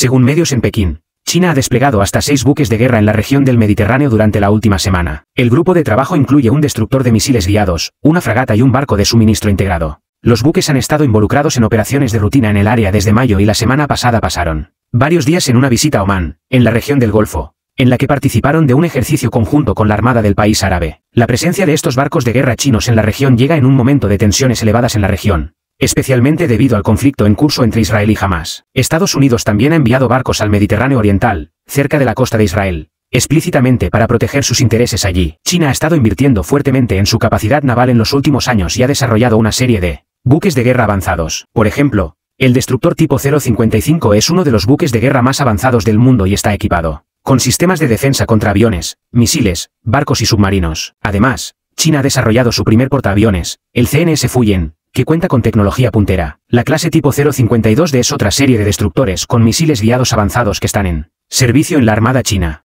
Según medios en Pekín, China ha desplegado hasta seis buques de guerra en la región del Mediterráneo durante la última semana. El grupo de trabajo incluye un destructor de misiles guiados, una fragata y un barco de suministro integrado. Los buques han estado involucrados en operaciones de rutina en el área desde mayo y la semana pasada pasaron varios días en una visita a Oman, en la región del Golfo, en la que participaron de un ejercicio conjunto con la Armada del país árabe. La presencia de estos barcos de guerra chinos en la región llega en un momento de tensiones elevadas en la región, especialmente debido al conflicto en curso entre Israel y Hamas. Estados Unidos también ha enviado barcos al Mediterráneo Oriental, cerca de la costa de Israel, explícitamente para proteger sus intereses allí. China ha estado invirtiendo fuertemente en su capacidad naval en los últimos años y ha desarrollado una serie de buques de guerra avanzados. Por ejemplo, el destructor tipo 055 es uno de los buques de guerra más avanzados del mundo y está equipado con sistemas de defensa contra aviones, misiles, barcos y submarinos. Además, China ha desarrollado su primer portaaviones, el CNS Fuyen, que cuenta con tecnología puntera. La clase tipo 052 de es otra serie de destructores con misiles guiados avanzados que están en servicio en la Armada China.